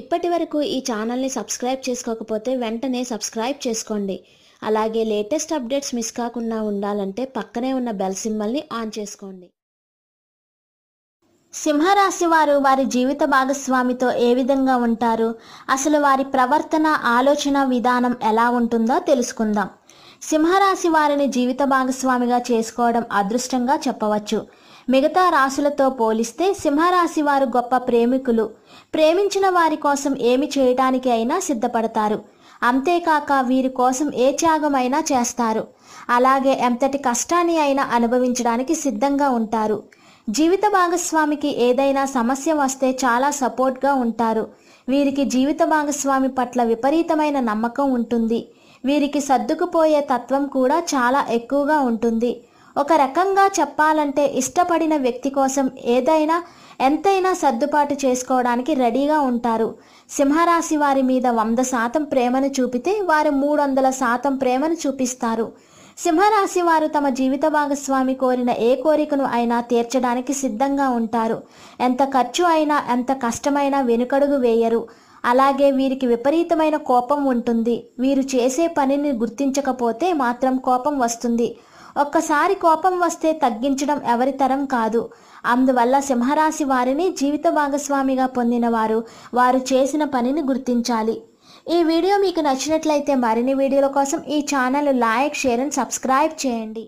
ఇప్పటి వరకు ఈ ఛానల్ని సబ్స్క్రైబ్ చేసుకోకపోతే వెంటనే సబ్స్క్రైబ్ చేసుకోండి అలాగే లేటెస్ట్ అప్డేట్స్ మిస్ కాకుండా ఉండాలంటే పక్కనే ఉన్న బెల్ సింబల్ని ఆన్ చేసుకోండి సింహరాశి వారు వారి జీవిత భాగస్వామితో ఏ విధంగా ఉంటారు అసలు వారి ప్రవర్తన ఆలోచన విధానం ఎలా ఉంటుందో తెలుసుకుందాం సింహరాశి వారిని జీవిత భాగస్వామిగా చేసుకోవడం అదృష్టంగా చెప్పవచ్చు మిగతా రాశులతో పోలిస్తే సింహరాశి వారు గొప్ప ప్రేమికులు ప్రేమించిన వారి కోసం ఏమి చేయటానికి అయినా సిద్ధపడతారు అంతేకాక వీరి కోసం ఏ త్యాగమైనా చేస్తారు అలాగే ఎంతటి కష్టాన్ని అయినా అనుభవించడానికి సిద్ధంగా ఉంటారు జీవిత భాగస్వామికి ఏదైనా సమస్య వస్తే చాలా సపోర్ట్గా ఉంటారు వీరికి జీవిత భాగస్వామి పట్ల విపరీతమైన నమ్మకం ఉంటుంది వీరికి సర్దుకుపోయే తత్వం కూడా చాలా ఎక్కువగా ఉంటుంది ఒక రకంగా చెప్పాలంటే ఇష్టపడిన వ్యక్తి కోసం ఏదైనా ఎంతైనా సర్దుబాటు చేసుకోవడానికి రెడీగా ఉంటారు సింహరాశి వారి మీద వంద శాతం ప్రేమను చూపితే వారు మూడు వందల శాతం ప్రేమను చూపిస్తారు సింహరాశి వారు తమ జీవిత భాగస్వామి కోరిన ఏ కోరికను అయినా తీర్చడానికి సిద్ధంగా ఉంటారు ఎంత ఖర్చు అయినా ఎంత కష్టమైనా వెనుకడుగు వేయరు అలాగే వీరికి విపరీతమైన కోపం ఉంటుంది వీరు చేసే పనిని గుర్తించకపోతే మాత్రం కోపం వస్తుంది ఒక్కసారి కోపం వస్తే తగ్గించడం ఎవరి తరం కాదు అందువల్ల సింహరాశి వారిని జీవిత భాగస్వామిగా పొందిన వారు వారు చేసిన పనిని గుర్తించాలి ఈ వీడియో మీకు నచ్చినట్లయితే మరిన్ని వీడియోల కోసం ఈ channel like share and subscribe చేయండి